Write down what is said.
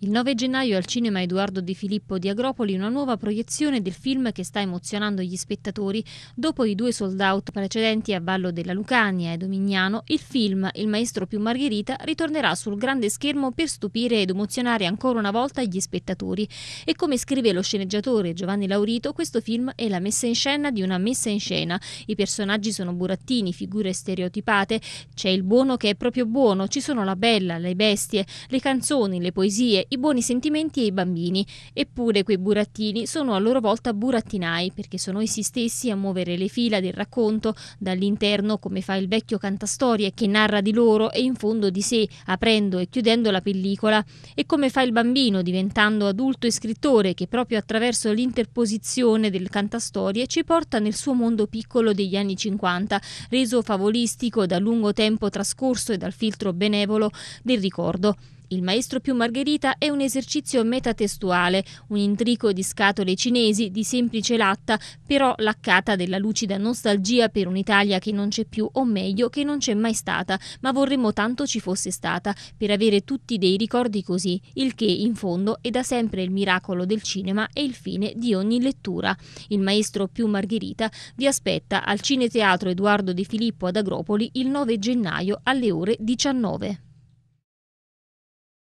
Il 9 gennaio al cinema Edoardo De Filippo di Agropoli una nuova proiezione del film che sta emozionando gli spettatori. Dopo i due sold out precedenti a Vallo della Lucania e Domignano, il film Il maestro più Margherita ritornerà sul grande schermo per stupire ed emozionare ancora una volta gli spettatori. E come scrive lo sceneggiatore Giovanni Laurito, questo film è la messa in scena di una messa in scena. I personaggi sono burattini, figure stereotipate, c'è il buono che è proprio buono, ci sono la bella, le bestie, le canzoni, le poesie, i buoni sentimenti ai bambini. Eppure quei burattini sono a loro volta burattinai, perché sono essi stessi a muovere le fila del racconto dall'interno, come fa il vecchio cantastorie che narra di loro e in fondo di sé, aprendo e chiudendo la pellicola, e come fa il bambino diventando adulto e scrittore che proprio attraverso l'interposizione del cantastorie ci porta nel suo mondo piccolo degli anni 50, reso favolistico dal lungo tempo trascorso e dal filtro benevolo del ricordo. Il maestro più Margherita è un esercizio metatestuale, un intrico di scatole cinesi di semplice latta, però laccata della lucida nostalgia per un'Italia che non c'è più, o meglio che non c'è mai stata, ma vorremmo tanto ci fosse stata, per avere tutti dei ricordi così, il che in fondo è da sempre il miracolo del cinema e il fine di ogni lettura. Il maestro più Margherita vi aspetta al Cineteatro Edoardo De Filippo ad Agropoli il 9 gennaio alle ore 19.